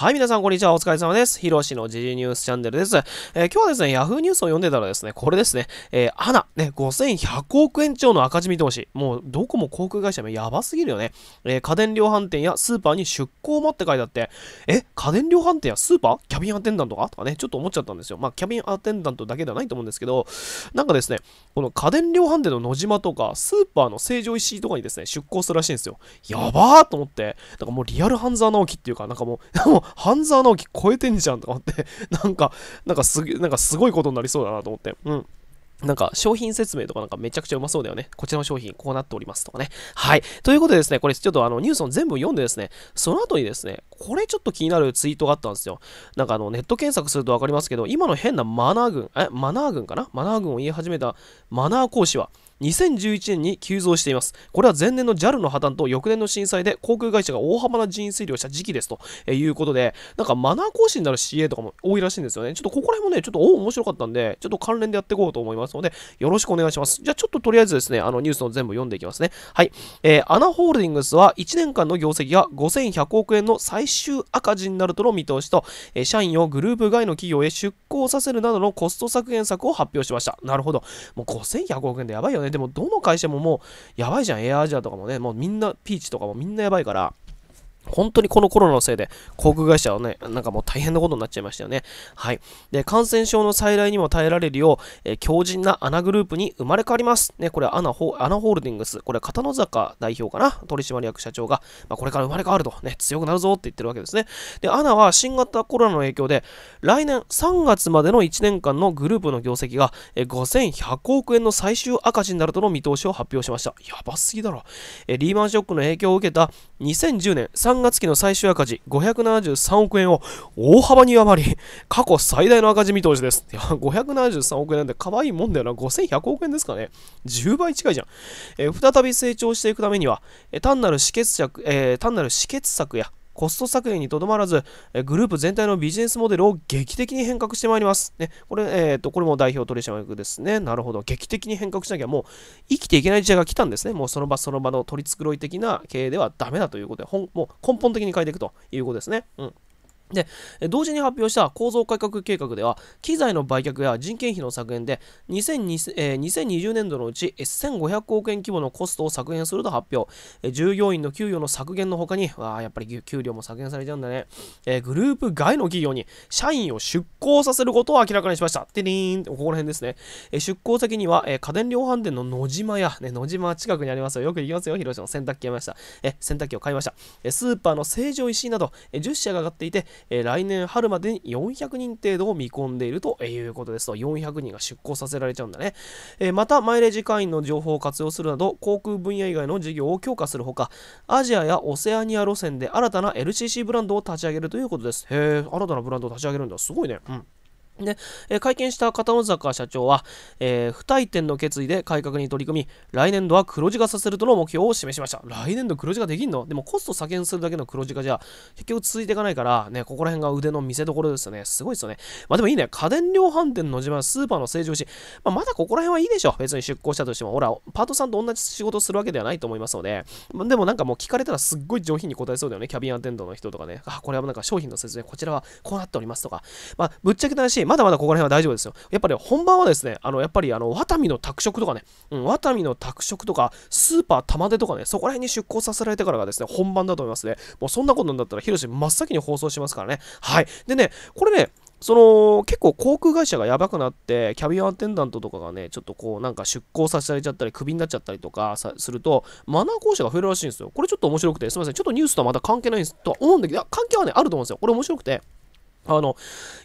はい、皆さん、こんにちは。お疲れ様です。ヒロシの時事ニュースチャンネルです。えー、今日はですね、Yahoo ニュースを読んでたらですね、これですね、えー、アナ、ね、5100億円超の赤字見通し。もう、どこも航空会社もやばすぎるよね。えー、家電量販店やスーパーに出向もって書いてあって、え、家電量販店やスーパーキャビンアテンダントかとかね、ちょっと思っちゃったんですよ。まあ、キャビンアテンダントだけではないと思うんですけど、なんかですね、この家電量販店の野島とか、スーパーの成城石井とかにですね、出向するらしいんですよ。やばーと思って、なんかもうリアル半沢直樹っていうか、なんかもう 半沢直樹超えてんじゃんとか思って、なんか、なんかすげ、なんかすごいことになりそうだなと思って、うん。なんか商品説明とかなんかめちゃくちゃうまそうだよね。こちらの商品こうなっておりますとかね。はい。ということでですね、これちょっとあのニュースを全部読んでですね、その後にですね、これちょっと気になるツイートがあったんですよ。なんかあのネット検索するとわかりますけど、今の変なマナー軍、え、マナー軍かなマナー軍を言い始めたマナー講師は、2011年に急増しています。これは前年の JAL の破綻と翌年の震災で航空会社が大幅な人員理量した時期ですということで、なんかマナー講師になる CA とかも多いらしいんですよね。ちょっとここら辺もね、ちょっとお面白かったんで、ちょっと関連でやっていこうと思いますので、よろしくお願いします。じゃあちょっととりあえずですね、あのニュースの全部読んでいきますね。はい。えー、アナホールディングスは1年間の業績が5100億円の最終赤字になるとの見通しと、えー、社員をグループ外の企業へ出向させるなどのコスト削減策を発表しました。なるほど。もう5100億円でやばいよね。ね。でも、どの会社ももう、やばいじゃん。エアアジアとかもね、もうみんな、ピーチとかもみんなやばいから、本当にこのコロナのせいで、航空会社はね、なんかもう大変なことになっちゃいましたよね。はい。で、感染症の再来にも耐えられるよう、え強靭な穴グループに生まれ変わります。ね、これはアナホアナホールディングス、これは片野坂代表かな、取締役社長が、まあ、これから生まれ変わると、ね、強くなるぞって言ってるわけですね。で、アナは新型コロナの影響で、来年3月までの1年間のグループの業績が、え5100億円の最終赤字になるとの見通しを発表しました。やばすぎだろ。えリーマンショックの影響を受けた2010年3 3月期の最終赤字573億円を大幅に上回り、過去最大の赤字見通しです。いや、573億円なんて可愛いもんだよな。5100億円ですかね。10倍近いじゃん。え再び成長していくためには、え単なる止血策、えー、単なる止血策や、コスト削減にとどまらず、えグループ全体のビジネスモデルを劇的に変革してまいります。ね、これ、えっ、ー、と、これも代表取締役ですね。なるほど。劇的に変革しなきゃもう生きていけない時代が来たんですね。もうその場その場の取り繕い的な経営ではダメだということで、ほんもう根本的に変えていくということですね。うん。で、同時に発表した構造改革計画では、機材の売却や人件費の削減で2020、え年度のうち1500億円規模のコストを削減すると発表。え従業員の給与の削減の他に、あやっぱり給料も削減されちゃうんだね、えグループ外の企業に社員を出向させることを明らかにしました。てりーん、ここら辺ですね。え出向先には、え家電量販店の野島や、ね、野島近くにありますよ。よく行きますよ、広島の洗濯機買いました。え洗濯機を買いました。えスーパーの成城石井など、え10社が上がっていて、えー、来年春までに400人程度を見込んでいるということですと、400人が出向させられちゃうんだね。えー、また、マイレージ会員の情報を活用するなど、航空分野以外の事業を強化するほか、アジアやオセアニア路線で新たな LCC ブランドを立ち上げるということです。へえ、新たなブランドを立ち上げるんだ。すごいね。うん。で、え会見した片野坂社長は、えー、不退転の決意で改革に取り組み、来年度は黒字化させるとの目標を示しました。来年度黒字化できんのでもコスト削減するだけの黒字化じゃ、結局続いていかないから、ね、ここら辺が腕の見せ所ですよね。すごいですよね。まあでもいいね。家電量販店の自慢、スーパーの成城し、まあ、まだここら辺はいいでしょ。別に出向したとしても、ほら、パートさんと同じ仕事するわけではないと思いますので、でもなんかもう聞かれたらすっごい上品に答えそうだよね。キャビンアテンドの人とかね。あ、これはなんか商品の説明、こちらはこうなっておりますとか。まあ、ぶっちゃけたらしい。まだまだここら辺は大丈夫ですよ。やっぱり、ね、本番はですね、あの、やっぱり、あの、ワタミの拓殖とかね、うん、ワタミの拓殖とか、スーパー玉出とかね、そこら辺に出向させられてからがですね、本番だと思いますね。もうそんなことになったら、ヒロシ真っ先に放送しますからね。はい。でね、これね、その結構航空会社がやばくなってキャビンアテンダントとかがねちょっとこうなんか出向させられちゃったりクビになっちゃったりとかするとマナー講師が増えるらしいんですよこれちょっと面白くてすみませんちょっとニュースとはまた関係ないんですとは思うんだけど関係はねあると思うんですよこれ面白くてあの、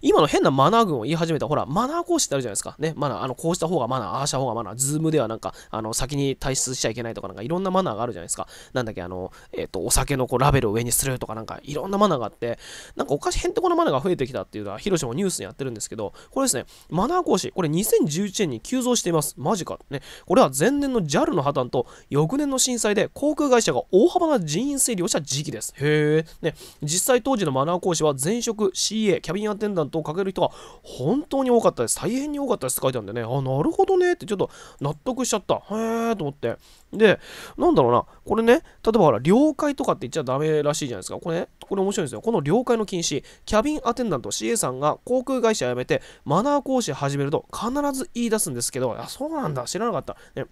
今の変なマナー群を言い始めたほら、マナー講師ってあるじゃないですか。ね、マナー、あの、こうした方がマナー、ああした方がマナー、ズームではなんか、あの、先に退出しちゃいけないとか、なんかいろんなマナーがあるじゃないですか。なんだっけ、あの、えっ、ー、と、お酒のこうラベルを上にするとか、なんかいろんなマナーがあって、なんかおかしへんてこなマナーが増えてきたっていうのは、ヒロシもニュースにやってるんですけど、これですね、マナー講師、これ2011年に急増しています。マジか。ね、これは前年の JAL の破綻と、翌年の震災で航空会社が大幅な人員整理をした時期です。へえ。ね、実際当時のマナー講師は前職 CA キャビンアテンダントをかける人が本当に多かったです。大変に多かったですって書いてあるんでね、あ、なるほどねってちょっと納得しちゃった。へえと思って。で、なんだろうな、これね、例えばほら、了解とかって言っちゃダメらしいじゃないですか。これ、ね、これ面白いんですよ。この了解の禁止、キャビンアテンダント CA さんが航空会社辞めてマナー講師始めると必ず言い出すんですけど、あ、そうなんだ、知らなかった。ね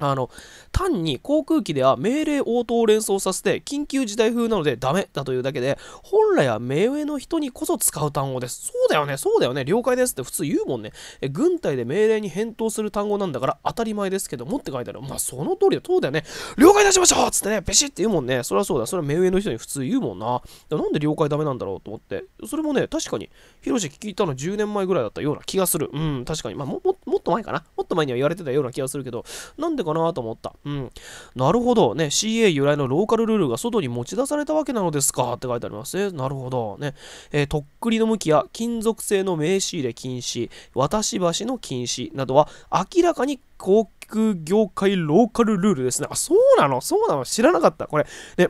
あの、単に航空機では命令応答を連想させて、緊急事態風なのでダメだというだけで、本来は目上の人にこそ使う単語です。そうだよね、そうだよね、了解ですって普通言うもんね。え軍隊で命令に返答する単語なんだから当たり前ですけどもって書いてある。まあ、その通りだ、そうだよね。了解いたしましょうっつってね、ペシって言うもんね。そりゃそうだ、それは目上の人に普通言うもんな。なんで了解ダメなんだろうと思って。それもね、確かに、ヒロシ聞いたの10年前ぐらいだったような気がする。うん、確かに。まあ、も、ももっと前かな。もっと前には言われてたような気がするけど、なんでかなと思った。うん。なるほど。ね、CA 由来のローカルルールが外に持ち出されたわけなのですかって書いてありますね。なるほど。ね。えー、とっくりの向きや金属製の名刺入れ禁止、渡し橋の禁止などは明らかに航空業界ローカルルールですね。あ、そうなのそうなの知らなかった。これ。ね、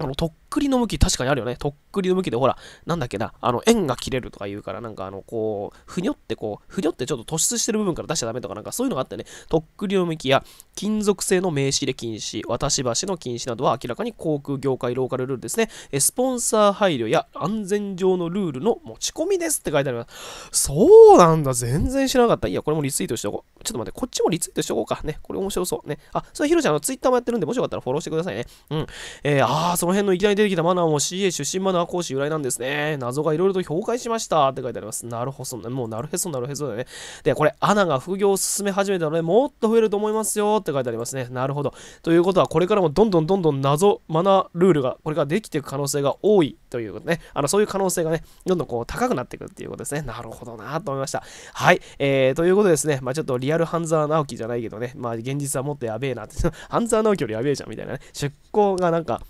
あの、とっくりの向き、確かにあるよね。とっくりの向きで、ほら、なんだっけな、あの、円が切れるとか言うから、なんかあの、こう、ふにょってこう、ふにょってちょっと突出してる部分から出しちゃダメとか、なんかそういうのがあってね、とっくりの向きや、金属製の名刺で禁止、渡し橋の禁止などは明らかに航空業界ローカルルールですね。スポンサー配慮や安全上のルールの持ち込みですって書いてあります。そうなんだ。全然知らなかった。いや、これもリツイートしておこう。ちょっと待って、こっちもリツイートしておこうか。ね、これ面白そう。ね。あ、それヒロちゃん、のツイッターもやってるんで、もしよかったらフォローしてくださいね。うん。えー、あー、その辺のいきなり出てきたマナーも CA 出身マナー講師由来なんですね。謎がいろいろと評価しましたって書いてあります。なるほど、もうなるへそなるへそだね。で、これ、アナが副業を進め始めたので、もっと増えると思いますよって書いてありますね。なるほど。ということは、これからもどんどんどんどん謎、マナールールが、これからできていく可能性が多いということね。あの、そういう可能性がね、どんどんこう高くなっていくっていうことですね。なるほどなと思いました。はい。えー、ということですね。まあ、ちょっとリアル半沢直樹じゃないけどね、まあ、現実はもっとやべえなって、半沢直樹よりやべえじゃんみたいなね。出向がなんか、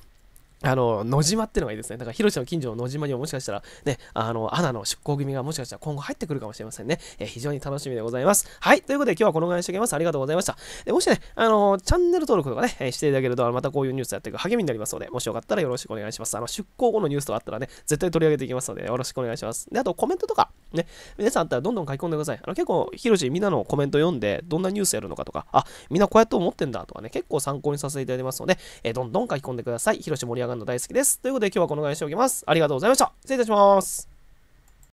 あの、野島ってのがいいですね。だから、広島の近所の野島にももしかしたら、ね、あの、アナの出向組がもしかしたら今後入ってくるかもしれませんね。え非常に楽しみでございます。はい。ということで、今日はこのぐらいにしておきます。ありがとうございました。でもしね、あの、チャンネル登録とかね、えしていただけると、またこういうニュースやっていく励みになりますので、もしよかったらよろしくお願いします。あの、出向後のニュースとかあったらね、絶対取り上げていきますので、よろしくお願いします。で、あと、コメントとか、ね、皆さんあったらどんどん書き込んでください。あの、結構、広島みんなのコメント読んで、どんなニュースやるのかとか、あ、みんなこうやって思ってんだとかね、結構参考にさせていただきますので、えどんどん書き込んでください。広島盛り上ががるの大好きです。ということで今日はこのぐらいにしておきます。ありがとうございました。失礼いたします。